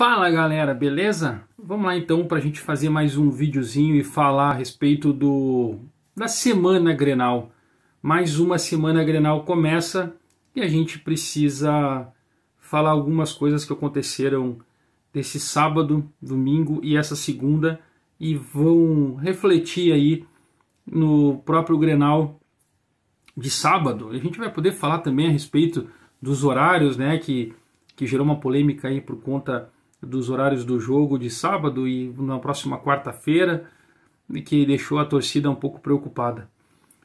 Fala galera, beleza? Vamos lá então para a gente fazer mais um videozinho e falar a respeito do da semana Grenal. Mais uma semana Grenal começa e a gente precisa falar algumas coisas que aconteceram desse sábado, domingo e essa segunda e vão refletir aí no próprio Grenal de sábado. A gente vai poder falar também a respeito dos horários, né, que que gerou uma polêmica aí por conta dos horários do jogo de sábado e na próxima quarta-feira, que deixou a torcida um pouco preocupada.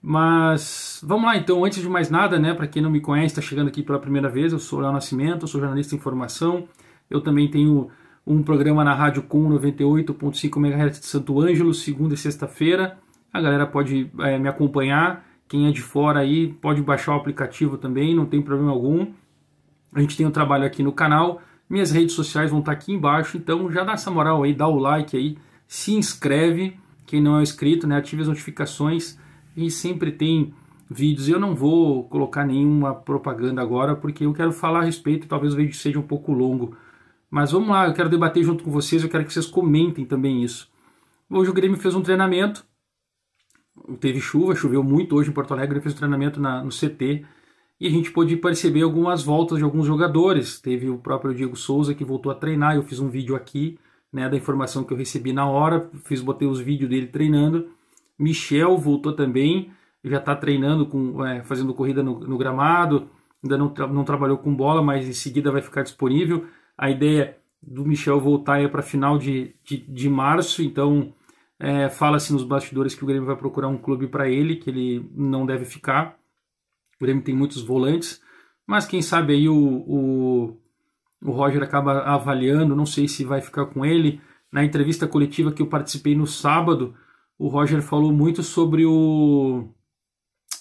Mas vamos lá então, antes de mais nada, né, para quem não me conhece, está chegando aqui pela primeira vez, eu sou Léo Nascimento, sou jornalista em formação, eu também tenho um programa na Rádio Com 98.5 MHz de Santo Ângelo, segunda e sexta-feira. A galera pode é, me acompanhar, quem é de fora aí pode baixar o aplicativo também, não tem problema algum. A gente tem um trabalho aqui no canal, minhas redes sociais vão estar tá aqui embaixo, então já dá essa moral aí, dá o like aí, se inscreve, quem não é inscrito, né, ative as notificações e sempre tem vídeos. Eu não vou colocar nenhuma propaganda agora, porque eu quero falar a respeito, talvez o vídeo seja um pouco longo. Mas vamos lá, eu quero debater junto com vocês, eu quero que vocês comentem também isso. Hoje o Grêmio fez um treinamento, teve chuva, choveu muito hoje em Porto Alegre, ele fez um treinamento na, no CT, e a gente pôde perceber algumas voltas de alguns jogadores. Teve o próprio Diego Souza que voltou a treinar, eu fiz um vídeo aqui né, da informação que eu recebi na hora, fiz botei os vídeos dele treinando. Michel voltou também, já está treinando, com, é, fazendo corrida no, no gramado, ainda não, tra não trabalhou com bola, mas em seguida vai ficar disponível. A ideia do Michel voltar é para final de, de, de, março, então é, fala-se nos bastidores que o Grêmio vai procurar um clube para ele, que ele não deve ficar. O Grêmio tem muitos volantes, mas quem sabe aí o, o, o Roger acaba avaliando, não sei se vai ficar com ele. Na entrevista coletiva que eu participei no sábado, o Roger falou muito sobre o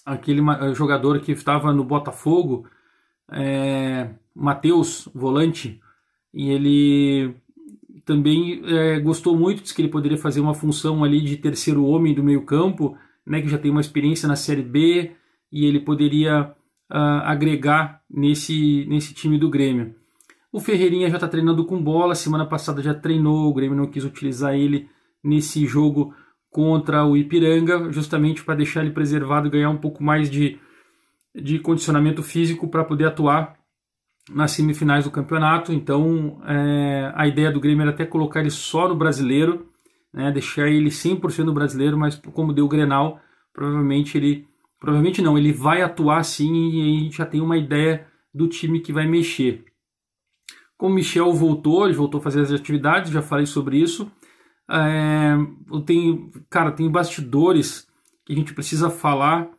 aquele eh, jogador que estava no Botafogo, é, eh, Matheus, volante, e ele também é, gostou muito, disse que ele poderia fazer uma função ali de terceiro homem do meio campo, né, que já tem uma experiência na Série B, e ele poderia uh, agregar nesse, nesse time do Grêmio. O Ferreirinha já está treinando com bola, semana passada já treinou, o Grêmio não quis utilizar ele nesse jogo contra o Ipiranga, justamente para deixar ele preservado, ganhar um pouco mais de, de condicionamento físico para poder atuar nas semifinais do campeonato. Então é, a ideia do Grêmio era até colocar ele só no brasileiro, né, deixar ele 100% no brasileiro, mas como deu o Grenal, provavelmente ele Provavelmente não, ele vai atuar sim e a gente já tem uma ideia do time que vai mexer. Como Michel voltou, ele voltou a fazer as atividades, já falei sobre isso. É, tenho cara, tem bastidores que a gente precisa falar,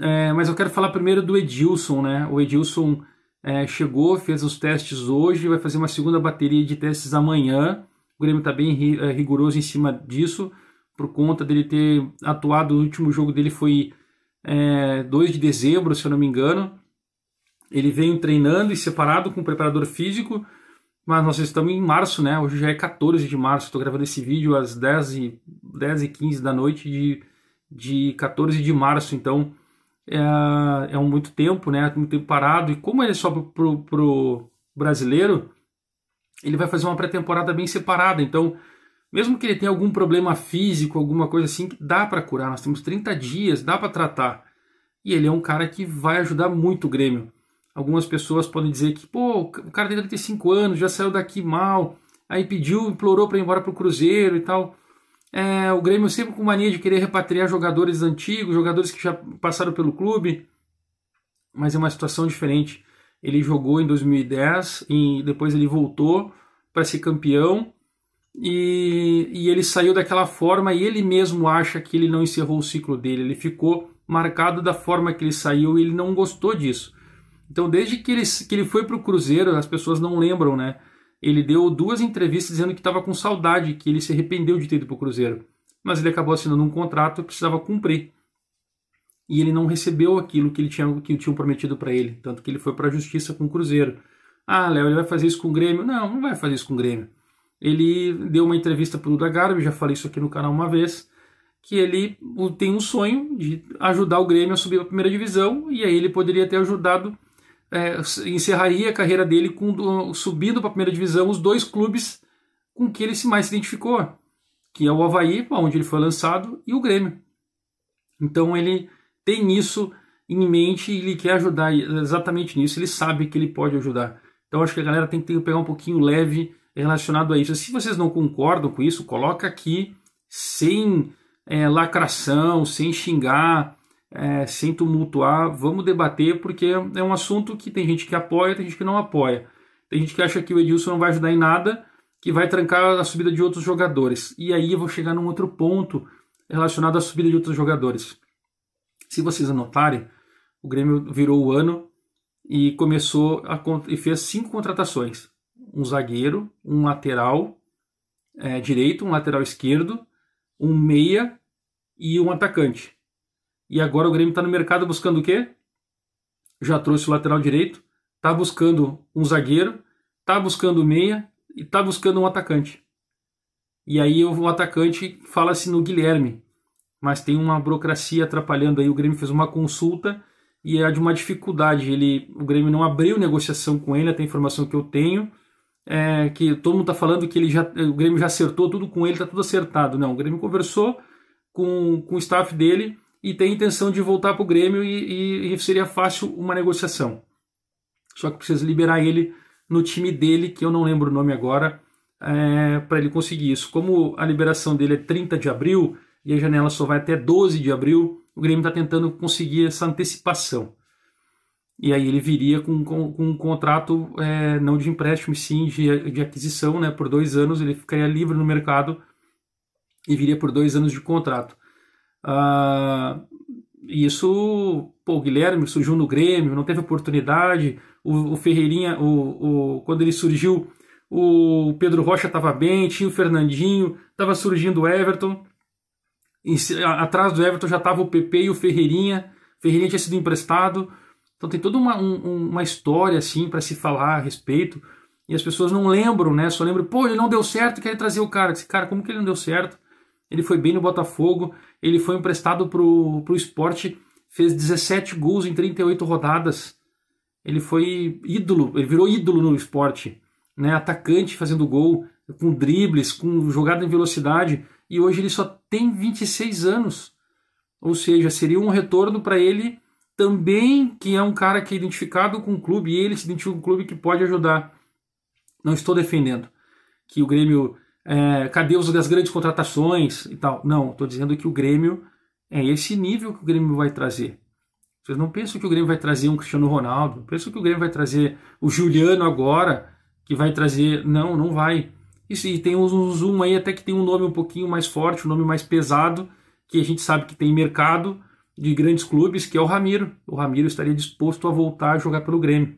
é, mas eu quero falar primeiro do Edilson, né? O Edilson é, chegou, fez os testes hoje, vai fazer uma segunda bateria de testes amanhã. O Grêmio está bem é, rigoroso em cima disso, por conta dele ter atuado. O último jogo dele foi é, 2 de dezembro, se eu não me engano. Ele vem treinando e separado com o preparador físico, mas nós estamos em março, né? Hoje já é 14 de março, estou gravando esse vídeo às 10 e, 10 e 15 da noite de, de 14 de março, então é, é um muito tempo, né? Muito tempo parado. E como ele é só pro, pro brasileiro, ele vai fazer uma pré-temporada bem separada, então mesmo que ele tenha algum problema físico, alguma coisa assim, dá para curar. Nós temos 30 dias, dá para tratar. E ele é um cara que vai ajudar muito o Grêmio. Algumas pessoas podem dizer que, pô, o cara tem 35 anos, já saiu daqui mal, aí pediu, implorou para ir embora pro Cruzeiro e tal. É, o Grêmio sempre com mania de querer repatriar jogadores antigos, jogadores que já passaram pelo clube. Mas é uma situação diferente. Ele jogou em 2010 e depois ele voltou para ser campeão e, e ele saiu daquela forma e ele mesmo acha que ele não encerrou o ciclo dele, ele ficou marcado da forma que ele saiu e ele não gostou disso. Então, desde que ele, que ele foi para o Cruzeiro, as pessoas não lembram, né? Ele deu duas entrevistas dizendo que estava com saudade, que ele se arrependeu de ter ido para o Cruzeiro. Mas ele acabou assinando um contrato que precisava cumprir. E ele não recebeu aquilo que ele tinha que tinham prometido para ele. Tanto que ele foi para a justiça com o Cruzeiro. Ah, Léo, ele vai fazer isso com o Grêmio? Não, não vai fazer isso com o Grêmio ele deu uma entrevista para o Duda Garbi, já falei isso aqui no canal uma vez, que ele tem um sonho de ajudar o Grêmio a subir para a primeira divisão, e aí ele poderia ter ajudado, é, encerraria a carreira dele com, subindo para a primeira divisão os dois clubes com que ele se mais se identificou, que é o Havaí, onde ele foi lançado, e o Grêmio. Então ele tem isso em mente e ele quer ajudar exatamente nisso, ele sabe que ele pode ajudar. Então acho que a galera tem que pegar um pouquinho leve relacionado a isso. Se vocês não concordam com isso, coloca aqui sem é, lacração, sem xingar, é, sem tumultuar. Vamos debater porque é um assunto que tem gente que apoia, tem gente que não apoia. Tem gente que acha que o Edilson não vai ajudar em nada, que vai trancar a subida de outros jogadores. E aí eu vou chegar num outro ponto relacionado à subida de outros jogadores. Se vocês anotarem, o Grêmio virou o ano e começou a, e fez cinco contratações um zagueiro, um lateral é, direito, um lateral esquerdo, um meia e um atacante. E agora o Grêmio está no mercado buscando o quê? Já trouxe o lateral direito, está buscando um zagueiro, está buscando meia e está buscando um atacante. E aí o atacante fala-se no Guilherme, mas tem uma burocracia atrapalhando aí. O Grêmio fez uma consulta e é de uma dificuldade. Ele, o Grêmio não abriu negociação com ele, até a informação que eu tenho é, que todo mundo está falando que ele já, o Grêmio já acertou tudo com ele, está tudo acertado. Não, o Grêmio conversou com, com o staff dele e tem intenção de voltar para o Grêmio e, e, e, seria fácil uma negociação. Só que precisa liberar ele no time dele, que eu não lembro o nome agora, é, para ele conseguir isso. Como a liberação dele é 30 de abril e a janela só vai até 12 de abril, o Grêmio está tentando conseguir essa antecipação e aí ele viria com, com, com um contrato é, não de empréstimo, sim de, de aquisição, né? Por dois anos ele ficaria livre no mercado e viria por dois anos de contrato. Ah, isso, pô, o Guilherme surgiu no Grêmio, não teve oportunidade. O, o Ferreirinha, o, o, quando ele surgiu, o Pedro Rocha estava bem, tinha o Fernandinho, estava surgindo o Everton. Em, atrás do Everton já estava o PP e o Ferreirinha. Ferreirinha tinha sido emprestado. Então tem toda uma, um, uma história assim para se falar a respeito e as pessoas não lembram, né? Só lembram, pô, ele não deu certo, quer trazer o cara. Esse cara, como que ele não deu certo? Ele foi bem no Botafogo, ele foi emprestado pro, pro esporte, fez 17 gols em 38 rodadas. Ele foi ídolo, ele virou ídolo no esporte, né? Atacante fazendo gol, com dribles, com jogada em velocidade, e hoje ele só tem 26 anos. Ou seja, seria um retorno para ele também que é um cara que é identificado com o clube e ele se identifica com o clube que pode ajudar. Não estou defendendo que o Grêmio. É, cadê os das grandes contratações e tal? Não, estou dizendo que o Grêmio é esse nível que o Grêmio vai trazer. Vocês não pensam que o Grêmio vai trazer um Cristiano Ronaldo, não pensam que o Grêmio vai trazer o Juliano agora, que vai trazer. Não, não vai. Isso, e tem um zoom aí até que tem um nome um pouquinho mais forte, um nome mais pesado, que a gente sabe que tem mercado, de grandes clubes, que é o Ramiro. O Ramiro estaria disposto a voltar a jogar pelo Grêmio.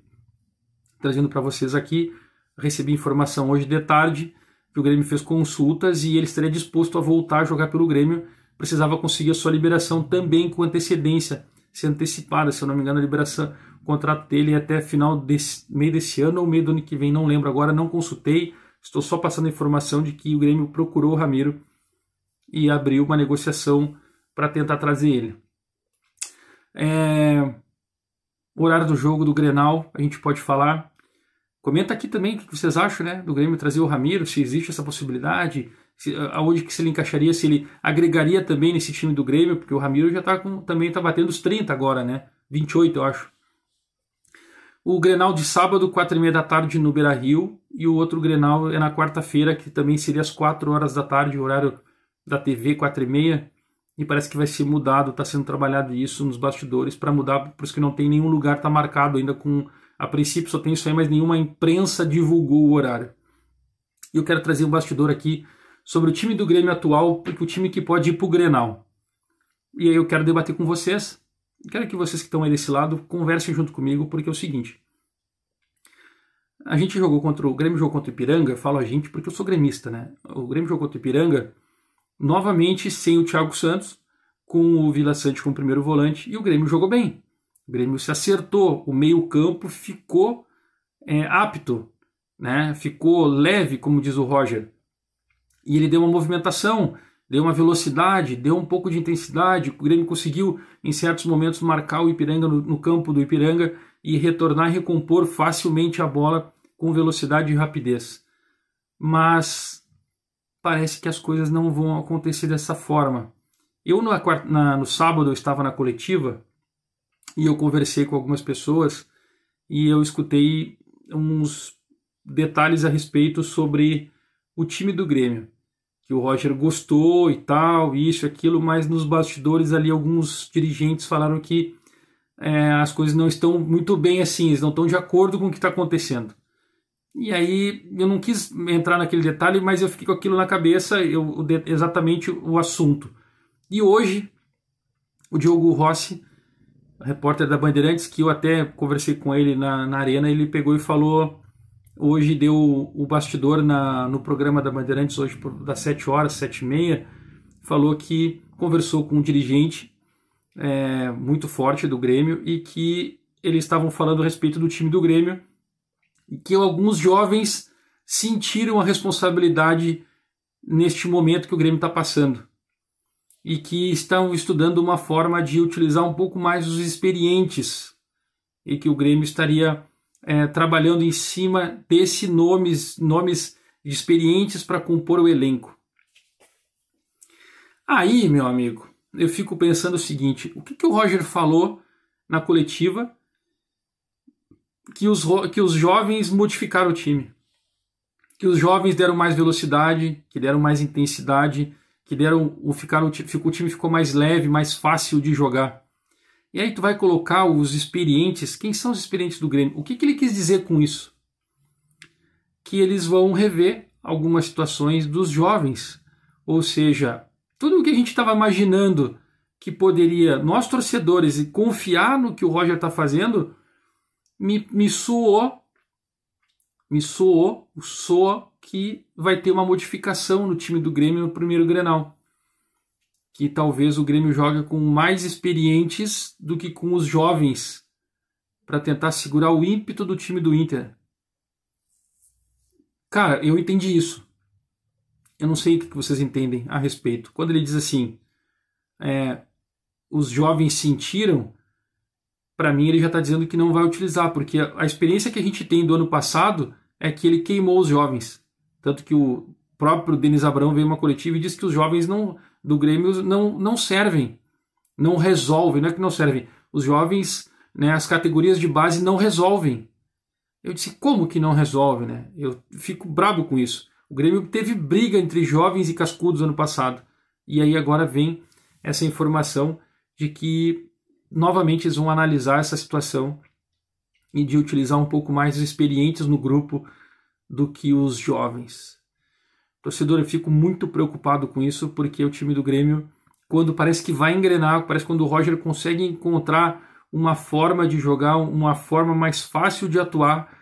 Trazendo para vocês aqui, recebi informação hoje de tarde que o Grêmio fez consultas e ele estaria disposto a voltar a jogar pelo Grêmio. Precisava conseguir a sua liberação também com antecedência, se antecipada, se eu não me engano, a liberação, o contrato dele é até final desse meio desse ano ou meio do ano que vem, não lembro agora, não consultei. Estou só passando a informação de que o Grêmio procurou o Ramiro e abriu uma negociação para tentar trazer ele. É... O horário do jogo do Grenal, a gente pode falar. Comenta aqui também o que vocês acham né, do Grêmio trazer o Ramiro, se existe essa possibilidade, se, aonde que se ele encaixaria, se ele agregaria também nesse time do Grêmio, porque o Ramiro já tá com, também está batendo os 30 agora, né? 28, eu acho. O Grenal de sábado, 4 e meia da tarde no Beira Rio, e o outro Grenal é na quarta-feira, que também seria às 4 horas da tarde, horário da TV, 4 e meia e parece que vai ser mudado, está sendo trabalhado isso nos bastidores para mudar, por isso que não tem nenhum lugar, está marcado ainda com. A princípio só tem isso aí, mas nenhuma imprensa divulgou o horário. E eu quero trazer um bastidor aqui sobre o time do Grêmio atual, porque o time que pode ir para o Grenal. E aí eu quero debater com vocês. Quero que vocês que estão aí desse lado conversem junto comigo, porque é o seguinte. A gente jogou contra o Grêmio jogou contra o Ipiranga, eu falo a gente porque eu sou gremista, né? O Grêmio jogou contra o Ipiranga novamente sem o Thiago Santos, com o Vila Sante como primeiro volante, e o Grêmio jogou bem. O Grêmio se acertou, o meio-campo ficou é, apto, né? ficou leve, como diz o Roger. E ele deu uma movimentação, deu uma velocidade, deu um pouco de intensidade. O Grêmio conseguiu, em certos momentos, marcar o Ipiranga no, no campo do Ipiranga e retornar e recompor facilmente a bola com velocidade e rapidez. Mas parece que as coisas não vão acontecer dessa forma. Eu no, na, no sábado eu estava na coletiva e eu conversei com algumas pessoas e eu escutei uns detalhes a respeito sobre o time do Grêmio. Que o Roger gostou e tal, isso, aquilo, mas nos bastidores ali alguns dirigentes falaram que é, as coisas não estão muito bem assim, eles não estão de acordo com o que está acontecendo. E aí eu não quis entrar naquele detalhe, mas eu fiquei com aquilo na cabeça, eu, exatamente o assunto. E hoje, o Diogo Rossi, repórter da Bandeirantes, que eu até conversei com ele na, na arena, ele pegou e falou. Hoje deu o bastidor na, no programa da Bandeirantes, hoje das 7 horas, 7 e meia, falou que conversou com um dirigente é, muito forte do Grêmio e que eles estavam falando a respeito do time do Grêmio e que alguns jovens sentiram a responsabilidade neste momento que o Grêmio está passando e que estão estudando uma forma de utilizar um pouco mais os experientes e que o Grêmio estaria é, trabalhando em cima desses nomes, nomes de experientes para compor o elenco. Aí, meu amigo, eu fico pensando o seguinte: o que, que o Roger falou na coletiva que os, que os jovens modificaram o time. Que os jovens deram mais velocidade, que deram mais intensidade, que deram o ficaram ficou, o time ficou mais leve, mais fácil de jogar. E aí tu vai colocar os experientes, quem são os experientes do Grêmio? O que, que ele quis dizer com isso? Que eles vão rever algumas situações dos jovens, ou seja, tudo o que a gente estava imaginando que poderia nós torcedores e confiar no que o Roger está fazendo, me, me soou, me soou, soa que vai ter uma modificação no time do Grêmio no primeiro Grenal. Que talvez o Grêmio jogue com mais experientes do que com os jovens para tentar segurar o ímpeto do time do Inter. Cara, eu entendi isso. Eu não sei o que vocês entendem a respeito. Quando ele diz assim, é, os jovens sentiram, para mim ele já está dizendo que não vai utilizar, porque a experiência que a gente tem do ano passado é que ele queimou os jovens. Tanto que o próprio Denis Abrão veio uma coletiva e disse que os jovens não, do Grêmio não, não servem, não resolvem, não é que não servem. Os jovens, né, as categorias de base não resolvem. Eu disse, como que não resolve, né? Eu fico brabo com isso. O Grêmio teve briga entre jovens e cascudos ano passado. E aí agora vem essa informação de que novamente eles vão analisar essa situação e de utilizar um pouco mais os experientes no grupo do que os jovens. Torcedor, eu fico muito preocupado com isso porque o time do Grêmio, quando parece que vai engrenar, parece quando o Roger consegue encontrar uma forma de jogar, uma forma mais fácil de atuar,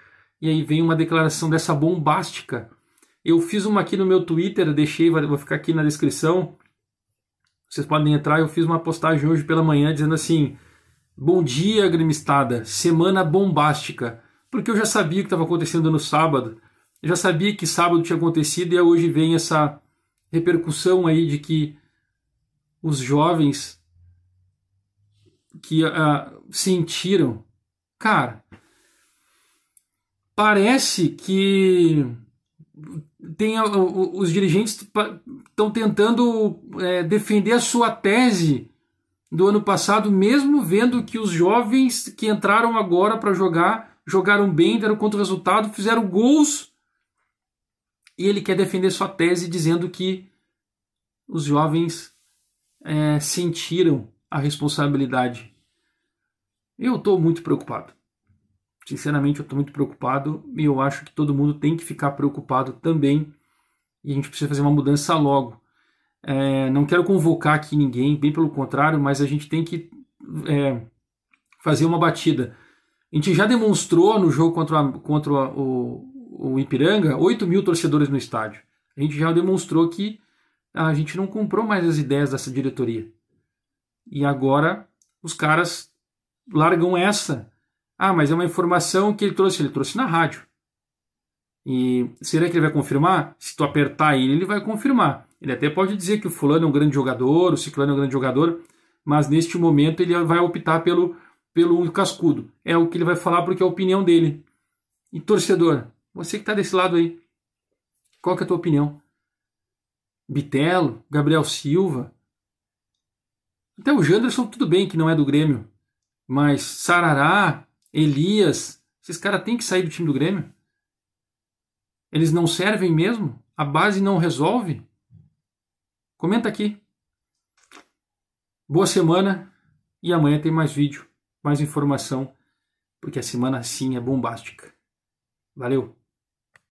e aí vem uma declaração dessa bombástica. Eu fiz uma aqui no meu Twitter, deixei, vou ficar aqui na descrição, vocês podem entrar, eu fiz uma postagem hoje pela manhã dizendo assim: Bom dia, gremistada, semana bombástica. Porque eu já sabia o que estava acontecendo no sábado, eu já sabia que sábado tinha acontecido e hoje vem essa repercussão aí de que os jovens que uh, sentiram. Cara, parece que tem os dirigentes estão tentando é, defender a sua tese do ano passado, mesmo vendo que os jovens que entraram agora para jogar jogaram bem, deram contra o resultado, fizeram gols. E ele quer defender sua tese dizendo que os jovens é, sentiram a responsabilidade. Eu estou muito preocupado. Sinceramente, eu estou muito preocupado e eu acho que todo mundo tem que ficar preocupado também. E a gente precisa fazer uma mudança logo. É, não quero convocar aqui ninguém, bem pelo contrário, mas a gente tem que é, fazer uma batida. A gente já demonstrou no jogo contra, a, contra a, o, o Ipiranga 8 mil torcedores no estádio. A gente já demonstrou que a gente não comprou mais as ideias dessa diretoria. E agora os caras largam essa ah, mas é uma informação que ele trouxe, ele trouxe na rádio. E será que ele vai confirmar? Se tu apertar ele, ele vai confirmar. Ele até pode dizer que o fulano é um grande jogador, o ciclano é um grande jogador, mas neste momento ele vai optar pelo, pelo cascudo. É o que ele vai falar porque é a opinião dele. E torcedor, você que está desse lado aí, qual que é a tua opinião? Bitelo, Gabriel Silva, até o Janderson, tudo bem que não é do Grêmio, mas Sarará, Elias, esses caras têm que sair do time do Grêmio. Eles não servem mesmo? A base não resolve? Comenta aqui. Boa semana e amanhã tem mais vídeo, mais informação, porque a semana sim é bombástica. Valeu!